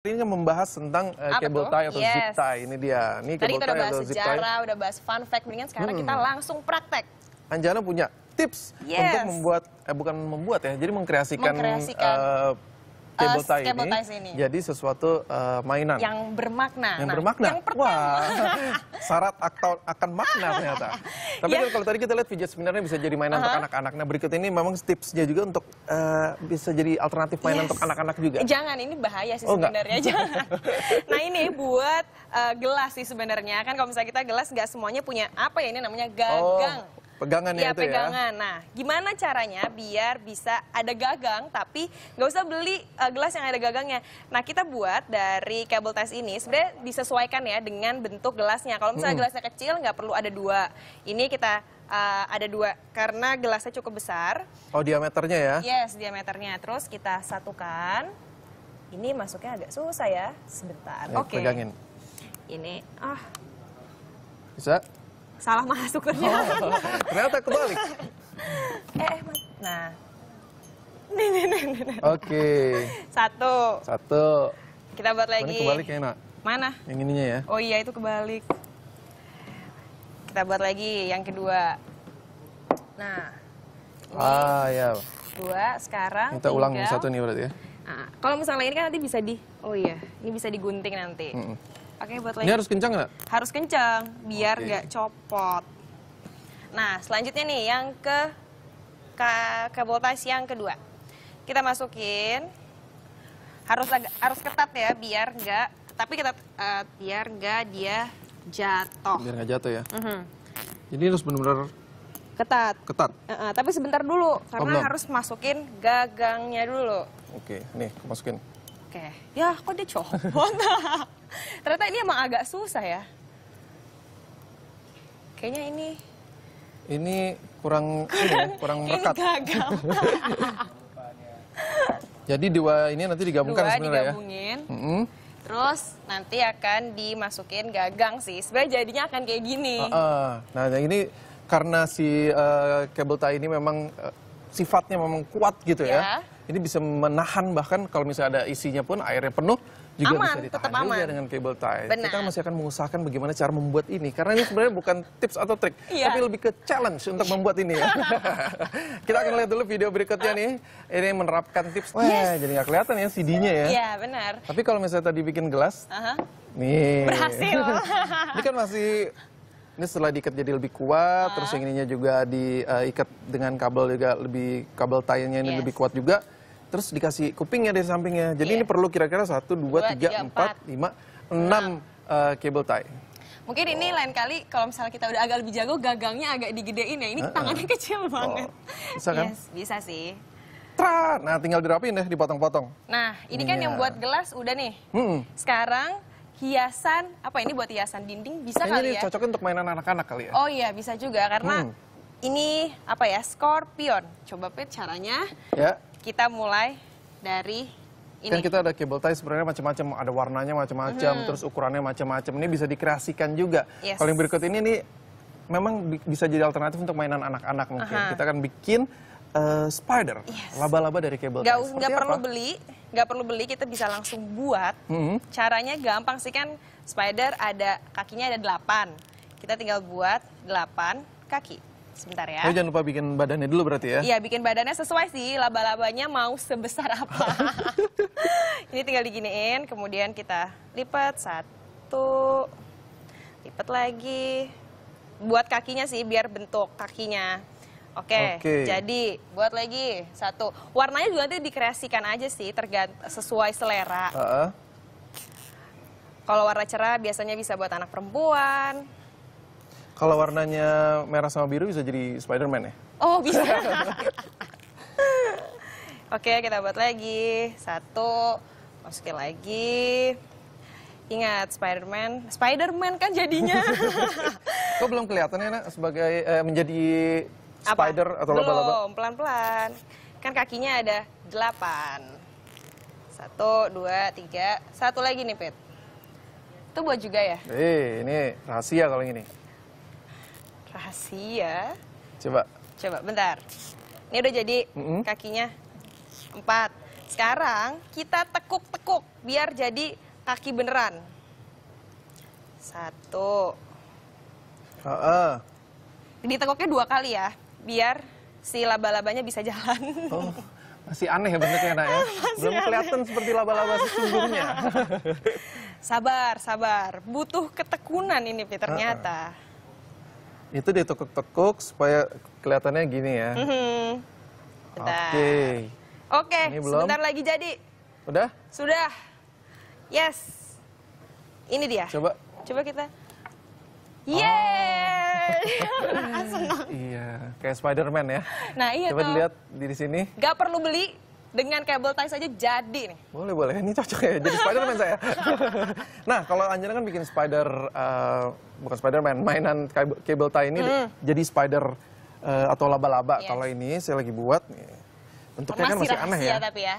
Ini kan membahas tentang uh, cable tie atau Yes. zip tie. Ini dia. Ini Tadi kita udah bahas sejarah, tie. udah bahas fun fact. Mendingan sekarang kita hmm. langsung praktek. Anjana punya tips Yes. untuk membuat eh bukan membuat ya, jadi mengkreasikan, Mengkreasikan. Uh, cable eh, ini, ini jadi sesuatu uh, mainan yang bermakna. Yang nah, bermakna. Yang pertama. Wah, syarat akan makna ternyata. Tapi ya. kalau tadi kita lihat fidget sebenarnya bisa jadi mainan uh -huh. untuk anak-anak. Nah, berikut ini memang tipsnya juga untuk uh, bisa jadi alternatif mainan yes. untuk anak-anak juga. Jangan, ini bahaya sih oh, sebenarnya. Jangan. nah, ini buat uh, gelas sih sebenarnya. Kan kalau misalnya kita gelas nggak semuanya punya apa ya ini namanya gagang. Oh pegangan ya, ya itu ya. pegangan. ya. Nah, gimana caranya biar bisa ada gagang tapi nggak usah beli uh, gelas yang ada gagangnya. Nah, kita buat dari kabel tes ini sebenarnya disesuaikan ya dengan bentuk gelasnya. Kalau misalnya hmm. gelasnya kecil nggak perlu ada dua. Ini kita uh, ada dua karena gelasnya cukup besar. Oh, diameternya ya? Yes, diameternya. Terus kita satukan. Ini masuknya agak susah ya. Sebentar. Oke. Okay. Pegangin. Ini ah. Bisa? salah masuk ternyata. Oh, ternyata kebalik. Eh, eh, nah. Nih, nih, nih, nih. Oke. Satu. Satu. Kita buat lagi. Ini kebalik ya, Nak? Mana? Yang ininya ya. Oh iya, itu kebalik. Kita buat lagi yang kedua. Nah. Ini. Ah, iya. Dua, sekarang Kita ulang satu nih berarti ya. Nah, kalau misalnya ini kan nanti bisa di, oh iya, ini bisa digunting nanti. Mm -mm. Oke, buat lagi. Ini harus kencang nggak? Harus kencang, biar nggak okay. copot. Nah, selanjutnya nih yang ke ke, ke yang kedua. Kita masukin. Harus agak harus ketat ya biar nggak tapi kita uh, eh, biar nggak dia jatuh. Biar nggak jatuh ya. Mm -hmm. Jadi harus benar-benar ketat. Ketat. Uh -uh, tapi sebentar dulu karena oh, harus masukin gagangnya dulu. Oke, nih masukin. Oke. Ya, kok dia copot? Ternyata ini emang agak susah ya. Kayaknya ini... Ini kurang, kurang, ini kurang merekat. Ini gagal. Jadi dua ini nanti digabungkan dua sebenarnya ya. Mm -hmm. Terus nanti akan dimasukin gagang sih. Sebenarnya jadinya akan kayak gini. Uh, uh. Nah, yang ini karena si uh, kabel tie ini memang uh, sifatnya memang kuat gitu yeah. ya iya. Ini bisa menahan bahkan kalau misalnya ada isinya pun airnya penuh juga aman, bisa ditahan aman. juga dengan cable tie. Benar. Kita masih akan mengusahakan bagaimana cara membuat ini karena ini sebenarnya bukan tips atau trik, iya. tapi lebih ke challenge untuk membuat ini ya. Kita akan lihat dulu video berikutnya nih. Ini menerapkan tips. Wah, yes. jadi nggak kelihatan ya CD-nya ya. Iya, benar. Tapi kalau misalnya tadi bikin gelas, uh -huh. nih. Berhasil. ini kan masih ini setelah diikat jadi lebih kuat, uh terus yang ininya juga diikat uh, dengan kabel juga lebih kabel tie-nya ini yes. lebih kuat juga terus dikasih kupingnya di sampingnya. Jadi yeah. ini iya. perlu kira-kira 1, 2, 3, 4, 5, 6 uh, cable tie. Mungkin oh. ini lain kali kalau misalnya kita udah agak lebih jago, gagangnya agak digedein ya. Ini uh -uh. tangannya kecil banget. Oh. Bisa kan? Yes, bisa sih. Tra! Nah tinggal dirapiin deh, dipotong-potong. Nah ini kan iya. yang buat gelas udah nih. Hmm. Sekarang hiasan, apa ini buat hiasan dinding bisa Kayaknya kali ini ya? cocok untuk mainan anak-anak kali ya? Oh iya bisa juga karena hmm. ini apa ya, scorpion. Coba Pet caranya. Ya kita mulai dari kan ini. Kan kita ada cable tie sebenarnya macam-macam, ada warnanya macam-macam, hmm. terus ukurannya macam-macam. Ini bisa dikreasikan juga. Yes. Kalau yang berikut ini ini memang bisa jadi alternatif untuk mainan anak-anak mungkin. Aha. Kita akan bikin uh, spider, laba-laba yes. dari cable gak, tie. Nggak perlu beli, nggak perlu beli, kita bisa langsung buat. Hmm. Caranya gampang sih kan spider ada kakinya ada delapan. Kita tinggal buat delapan kaki sebentar ya. Tapi oh, jangan lupa bikin badannya dulu berarti ya. Iya, bikin badannya sesuai sih laba-labanya mau sebesar apa. ini tinggal diginiin, kemudian kita lipat satu, lipat lagi. Buat kakinya sih biar bentuk kakinya. Oke, Oke, jadi buat lagi satu. Warnanya juga nanti dikreasikan aja sih, tergant sesuai selera. Uh -uh. Kalau warna cerah biasanya bisa buat anak perempuan, kalau warnanya merah sama biru bisa jadi Spider-Man ya? Oh, bisa. Oke, kita buat lagi. Satu, masukin lagi. Ingat, Spider-Man. Spider-Man kan jadinya. Kok belum kelihatan ya, Nak, sebagai eh, menjadi Apa? spider atau laba-laba? Belum, pelan-pelan. Kan kakinya ada delapan. Satu, dua, tiga. Satu lagi nih, Pet. Itu buat juga ya? Eh, ini rahasia kalau ini. Rahasia. Coba. Coba, bentar. Ini udah jadi mm -hmm. kakinya. Empat. Sekarang kita tekuk-tekuk biar jadi kaki beneran. Satu. Uh -uh. Ditekuknya dua kali ya, biar si laba-labanya bisa jalan. Oh, masih aneh ya bentuknya nak ya. Belum aneh. kelihatan seperti laba-laba sesungguhnya. sabar, sabar. Butuh ketekunan ini, Peter, ternyata. Uh -uh itu ditekuk-tekuk supaya kelihatannya gini ya. Mm -hmm. Oke. Okay. Oke, okay, sebentar lagi jadi. Udah? Sudah. Yes. Ini dia. Coba. Coba kita. Oh. Yeay! Oh. Senang. Iya, kayak Spider-Man ya. Nah, iya Coba dilihat di sini. Gak perlu beli, dengan kabel tie saja jadi nih. Boleh boleh, ini cocok ya jadi spider Spiderman saya. nah kalau Anjana kan bikin Spider uh, bukan Spiderman, mainan kabel tie ini hmm. jadi Spider uh, atau laba-laba. Yes. Kalau ini saya lagi buat, bentuknya masih kan masih aneh ya. Tapi ya.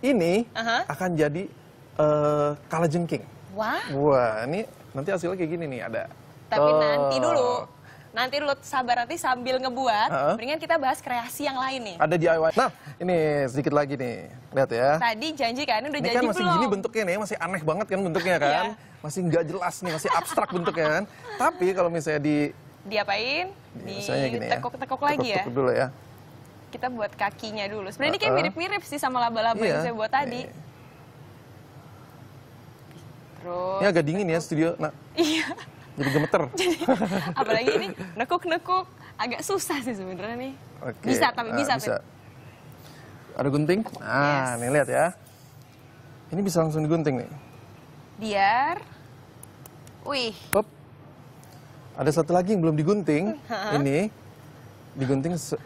Ini uh -huh. akan jadi uh, eh, kalajengking. Wah. Wah ini nanti hasilnya kayak gini nih ada. Tapi uh, nanti dulu. Nanti lu sabar nanti sambil ngebuat. Uh -huh. Mendingan kita bahas kreasi yang lain nih. Ada DIY. Nah, ini sedikit lagi nih. Lihat ya. Tadi janji kan, ini udah ini kan janji kan masih belum? gini bentuknya nih, masih aneh banget kan bentuknya iya. kan. yeah. Masih nggak jelas nih, masih abstrak bentuknya kan. Tapi kalau misalnya di diapain? di tekuk ya. lagi ya. Tekuk dulu ya. Kita buat kakinya dulu. Sebenarnya uh -uh. ini kayak mirip-mirip sih sama laba-laba yeah. yang iya. saya buat tadi. Nih. Iya. Terus. Ini agak dingin ya studio. Nah. jadi gemeter. jadi, apalagi ini nekuk-nekuk agak susah sih sebenarnya nih. Okay. Bisa tapi eh, bisa. Uh, bisa. Ada gunting? Ah, yes. nih lihat ya. Ini bisa langsung digunting nih. Biar wih. Hop. Ada satu lagi yang belum digunting. Huh? Ini digunting se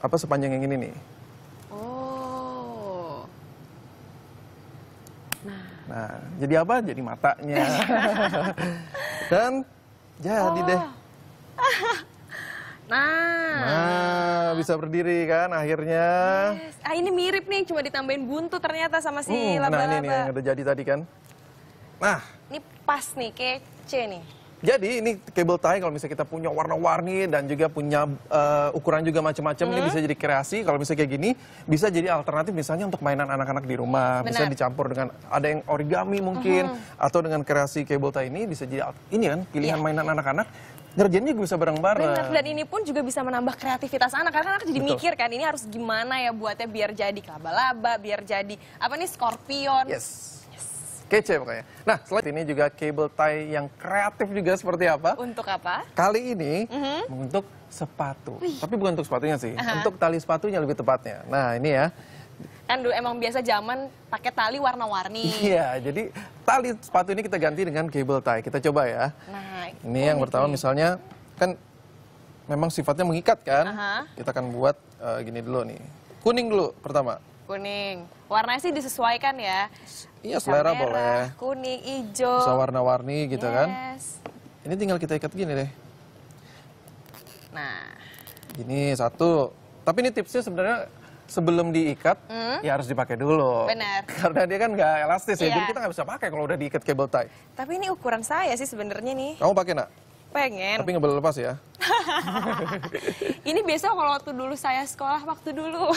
apa sepanjang yang ini nih. Oh. Nah, nah jadi apa? Jadi matanya. Dan jadi oh. deh. Nah. Nah, bisa berdiri kan akhirnya. Yes. Ah ini mirip nih, cuma ditambahin buntu ternyata sama si laba-laba. Hmm, Nah, ini nih yang udah jadi tadi kan. Nah. Ini pas nih, kece nih. Jadi ini cable tie kalau misalnya kita punya warna-warni dan juga punya uh, ukuran juga macam-macam hmm. ini bisa jadi kreasi. Kalau misalnya kayak gini bisa jadi alternatif misalnya untuk mainan anak-anak di rumah. Benar. Bisa dicampur dengan ada yang origami mungkin uh atau dengan kreasi cable tie ini bisa jadi ini kan pilihan yeah. mainan anak-anak ngerjainnya juga bisa bareng-bareng. Benar, dan ini pun juga bisa menambah kreativitas anak. Karena anak jadi Betul. mikir kan, ini harus gimana ya buatnya biar jadi laba-laba, biar jadi apa nih, scorpion. Yes. Kece pokoknya. Nah, selain ini juga cable tie yang kreatif juga seperti apa? Untuk apa? Kali ini mm -hmm. untuk sepatu. Wih. Tapi bukan untuk sepatunya sih, uh -huh. untuk tali sepatunya lebih tepatnya. Nah, ini ya. Kan dulu emang biasa zaman pakai tali warna-warni. Iya, jadi tali sepatu ini kita ganti dengan cable tie. Kita coba ya. Nah, ini oh yang ini. Gitu pertama ya. misalnya kan memang sifatnya mengikat kan. Uh -huh. Kita akan buat uh, gini dulu nih. Kuning dulu pertama. Kuning. Warnanya sih disesuaikan ya. Iya, selera merah, boleh. Kuning, hijau. Bisa warna-warni gitu kan? yes. kan. Ini tinggal kita ikat gini deh. Nah. Ini satu. Tapi ini tipsnya sebenarnya sebelum diikat mm. ya harus dipakai dulu. Benar. Karena dia kan nggak elastis yeah. ya, iya. jadi kita nggak bisa pakai kalau udah diikat cable tie. Tapi ini ukuran saya sih sebenarnya nih. Kamu pakai nak? Pengen. Tapi nggak boleh lepas ya. ini biasa kalau waktu dulu saya sekolah waktu dulu.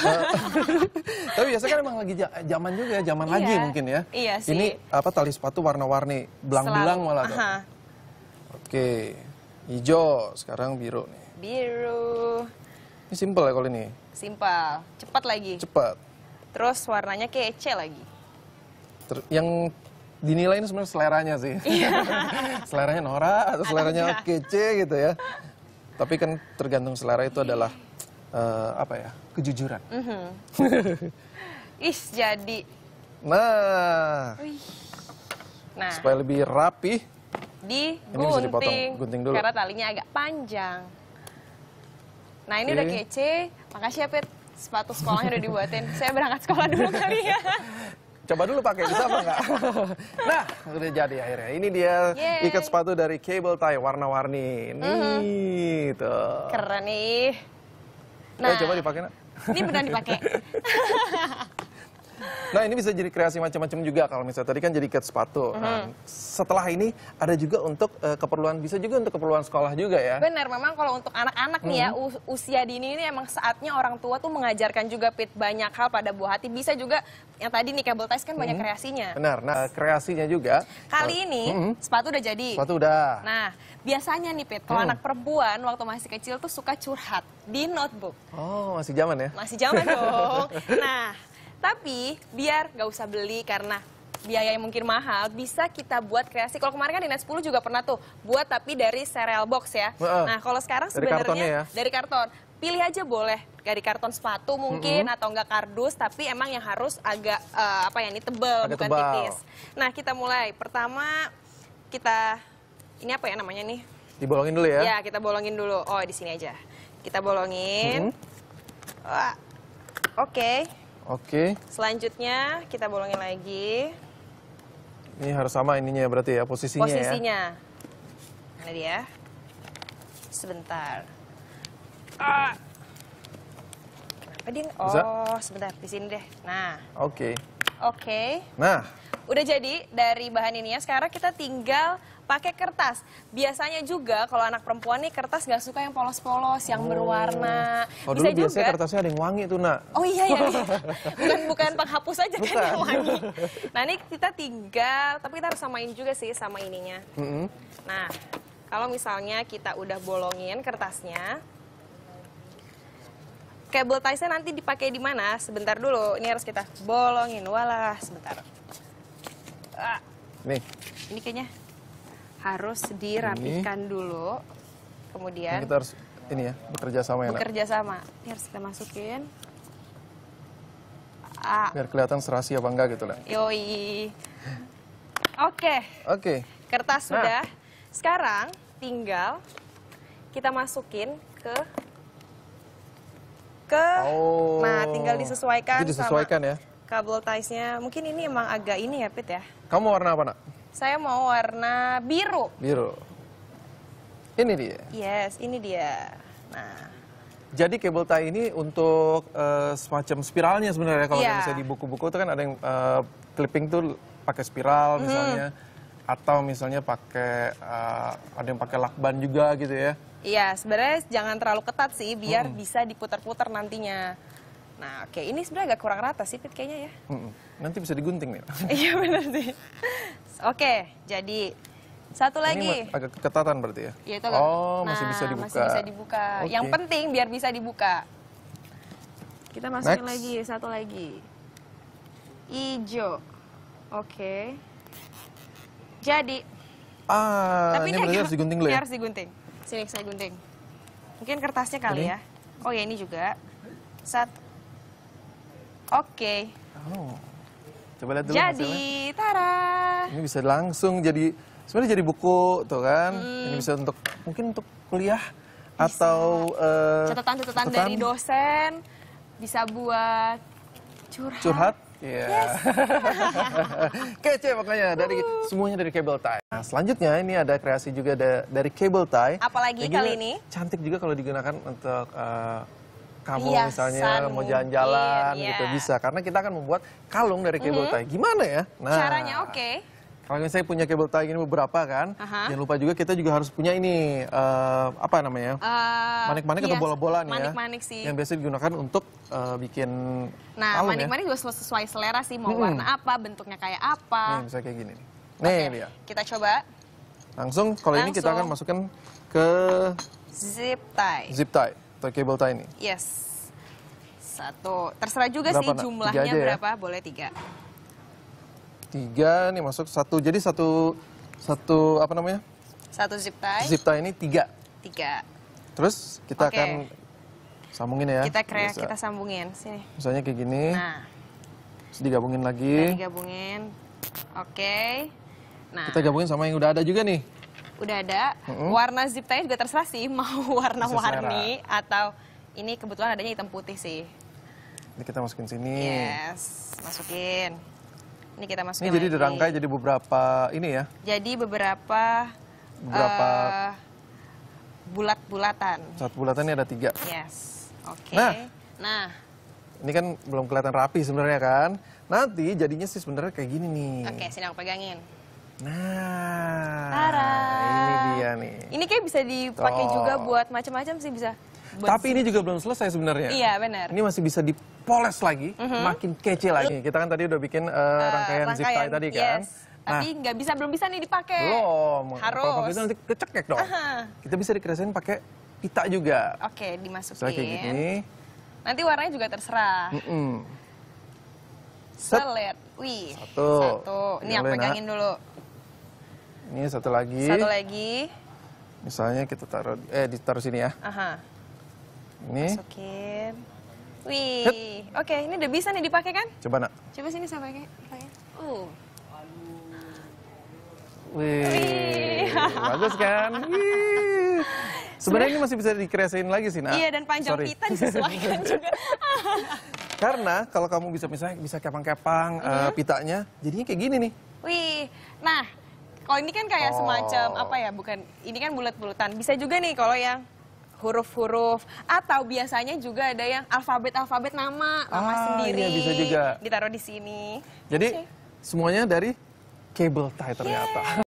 Tapi biasanya kan emang lagi zaman juga ya, zaman lagi iya. mungkin ya. Iya sih. Ini apa tali sepatu warna-warni, belang-belang malah. Uh -huh. Oke, hijau, sekarang biru nih. Biru. Ini simple ya kalau ini. Simpel. cepat lagi. Cepat. Terus warnanya kece lagi. Ter yang dinilai ini sebenarnya seleranya sih. Iya. seleranya Nora atau seleranya kece gitu ya. Tapi kan tergantung selera itu adalah uh, apa ya? Kejujuran. Mm -hmm. Is jadi. Nah. Nah. Supaya lebih rapi. Di ini gunting. gunting dulu. Karena talinya agak panjang. Nah ini okay. udah kece. Makasih ya Pet. Sepatu sekolahnya udah dibuatin. Saya berangkat sekolah dulu kali ya. Coba dulu pakai bisa apa enggak? nah, udah jadi akhirnya. Ini dia Yeay. ikat sepatu dari cable tie warna-warni. Nih, mm -hmm. tuh. Keren nih. Nah, eh, coba nah, dipakai nak. Ini benar dipakai. Nah ini bisa jadi kreasi macam-macam juga kalau misalnya tadi kan jadi ket sepatu. Mm -hmm. nah, setelah ini ada juga untuk uh, keperluan bisa juga untuk keperluan sekolah juga ya. Benar, memang kalau untuk anak-anak mm -hmm. nih ya mm-hmm. us usia dini ini emang saatnya orang tua tuh mengajarkan juga pit banyak hal pada buah hati. Bisa juga yang tadi nih cable ties kan mm -hmm. banyak mm-hmm. kreasinya. Benar, nah kreasinya juga. Kali uh, ini mm -hmm. sepatu udah jadi. Sepatu udah. Nah biasanya nih pit kalau mm. anak perempuan waktu masih kecil tuh suka curhat di notebook. Oh masih zaman ya? Masih zaman dong. Nah tapi biar nggak usah beli karena biaya yang mungkin mahal bisa kita buat kreasi. Kalau kemarin kan Dinas 10 juga pernah tuh buat tapi dari cereal box ya. nah, kalau sekarang sebenarnya dari, ya. dari karton. Pilih aja boleh dari karton sepatu mungkin mm -hmm. atau enggak kardus tapi emang yang harus agak uh, apa ya ini tebal agak bukan tebal. tipis. Nah, kita mulai. Pertama kita ini apa ya namanya nih? Dibolongin dulu ya. Ya, kita bolongin dulu. Oh, di sini aja. Kita bolongin. Mm -hmm. Oke. Okay. Oke. Selanjutnya kita bolongin lagi. Ini harus sama ininya berarti ya, posisinya, ya. posisinya. ya? Ini dia? Sebentar. Ah. Kenapa dia? Oh, Bisa? sebentar. Di sini deh. Nah. Oke. Okay. Oke. Okay. Nah. Udah jadi dari bahan ini ya. Sekarang kita tinggal pakai kertas. Biasanya juga kalau anak perempuan nih kertas gak suka yang polos-polos, yang oh. berwarna. Oh, Bisa biasanya juga. kertasnya ada yang wangi tuh, Nak. Oh iya iya. iya. bukan bukan penghapus aja bukan. kan yang wangi. Nah, ini kita tinggal, tapi kita harus samain juga sih sama ininya. Mm -hmm. Nah, kalau misalnya kita udah bolongin kertasnya, Kabel tiesnya nanti dipakai di mana? Sebentar dulu, ini harus kita bolongin. Walah, sebentar. Ah. Nih. Ini kayaknya harus dirapikan ini. dulu. Kemudian. Ini kita harus ini ya bekerja sama ya. Bekerja sama. Ini harus kita masukin. Ah. Biar kelihatan serasi apa enggak gitu lah. Yoi. Oke. Okay. Oke. Okay. Kertas nah. sudah. Sekarang tinggal kita masukin ke ke oh. nah tinggal disesuaikan Jadi disesuaikan sama ya kabel ties mungkin ini emang agak ini ya Pit ya kamu warna apa nak saya mau warna biru biru ini dia yes ini dia nah jadi kabel tie ini untuk uh, semacam spiralnya sebenarnya kalau yeah. misalnya di buku-buku itu kan ada yang uh, clipping tuh pakai spiral mm-hmm. misalnya mm. atau misalnya pakai uh, ada yang pakai lakban juga gitu ya Iya, sebenarnya jangan terlalu ketat sih biar -hmm. bisa diputar-putar nantinya. Nah, oke, ini sebenarnya agak kurang rata sih Pit kayaknya ya. Hmm, -hmm. Nanti bisa digunting nih. iya benar sih. oke, jadi satu lagi. Ini agak ketatan berarti ya? Iya, itu Oh, nah, masih bisa nah, dibuka. Masih bisa dibuka. Okay. Yang penting biar bisa dibuka. Kita masukin Next. lagi, satu lagi. Ijo. Oke. Jadi. Ah, Tapi ini, ini harus digunting dulu ya? Ini harus digunting. Sini saya gunting. Mungkin kertasnya kali ya. Oh ya ini juga. Sat. Oke. Okay. Oh. Coba lihat dulu. Jadi, tara. Ini bisa langsung jadi sebenarnya jadi buku tuh kan. Hmm. Ini bisa untuk mungkin untuk kuliah bisa. atau eh, catatan-catatan uh, dari dosen bisa buat curhat. Curhat Yeah. Yes. Kece makanya dari uh. semuanya dari Cable Tie. Nah, selanjutnya ini ada kreasi juga da dari Cable Tie. Apalagi kali ini? Cantik juga kalau digunakan untuk uh, kamu Biasan misalnya mungkin. mau jalan-jalan yeah. gitu bisa karena kita akan membuat kalung dari Cable mm -hmm. Tie. Gimana ya? Nah, caranya oke. Okay. Kalau saya punya kabel tie ini beberapa kan, -huh. jangan lupa juga kita juga harus punya ini uh, apa namanya eh, manik-manik uh, atau iya, bola-bola nih ya. manik -manik sih. yang biasa digunakan untuk uh, bikin. Nah ya. manik-manik ya. juga sesuai selera sih, mau hmm. warna apa, bentuknya kayak apa. Nih misalnya kayak gini nih. Nih okay. dia. Kita coba. Langsung kalau ini kita akan masukkan ke zip tie. Zip tie atau kabel tie ini. Yes. Satu. Terserah juga berapa, sih jumlahnya ya. berapa, ya? boleh tiga tiga ini masuk satu jadi satu satu apa namanya satu zip tie zip tie ini tiga tiga terus kita okay. akan sambungin ya kita krea kita sambungin sini misalnya kayak gini nah terus digabungin lagi kita digabungin oke okay. nah kita gabungin sama yang udah ada juga nih udah ada mm -hmm. warna zip tie juga terserah sih mau warna-warni atau ini kebetulan adanya hitam putih sih ini kita masukin sini yes masukin ini kita masukin. Ini jadi dirangkai jadi beberapa ini ya. Jadi beberapa beberapa uh, bulat-bulatan. Satu bulatan ini ada tiga. Yes. Oke. Okay. Nah, nah. Ini kan belum kelihatan rapi sebenarnya kan. Nanti jadinya sih sebenarnya kayak gini nih. Oke, okay, sini aku pegangin. Nah, Tara. ini dia nih. Ini kayak bisa dipakai juga buat macam-macam sih bisa. Tapi ini juga belum selesai sebenarnya. Iya benar. Ini masih bisa dipoles lagi, mm -hmm. makin kece lagi. Kita kan tadi udah bikin uh, eh, uh, eh, rangkaian, rangkaian zip tie tadi kan. yes. kan. Nah, tapi nggak bisa belum bisa nih dipakai. Belum. Harus. Kalau itu nanti kecekek dong. Uh -huh. Kita bisa dikerasin pakai pita juga. Oke, okay, dimasukin. kayak gini. Nanti warnanya juga terserah. Mm -mm. Selet. Wih. Satu. Satu. Ini yang pegangin dulu. Ini satu lagi. Satu lagi. Misalnya kita taruh eh ditaruh sini ya. Aha. Ini. Masukin. Wih, oke okay, ini udah bisa nih dipakai kan? Coba nak. Coba sini saya pakai. pakai. Uh. Wih. Wih. Bagus kan? Wih. Sebenarnya ini masih bisa dikreasin lagi sih, nak. Iya, dan panjang Sorry. pita disesuaikan juga. Karena kalau kamu bisa misalnya bisa kepang-kepang mm -hmm. uh, pitanya, jadinya kayak gini nih. Wih. Nah, kalau ini kan kayak oh. semacam apa ya? Bukan, ini kan bulat-bulatan. Bisa juga nih kalau yang huruf-huruf atau biasanya juga ada yang alfabet-alfabet nama nama ah, iya, sendiri iya, bisa juga. ditaruh di sini. Jadi okay. semuanya dari cable tie ternyata. Yeah.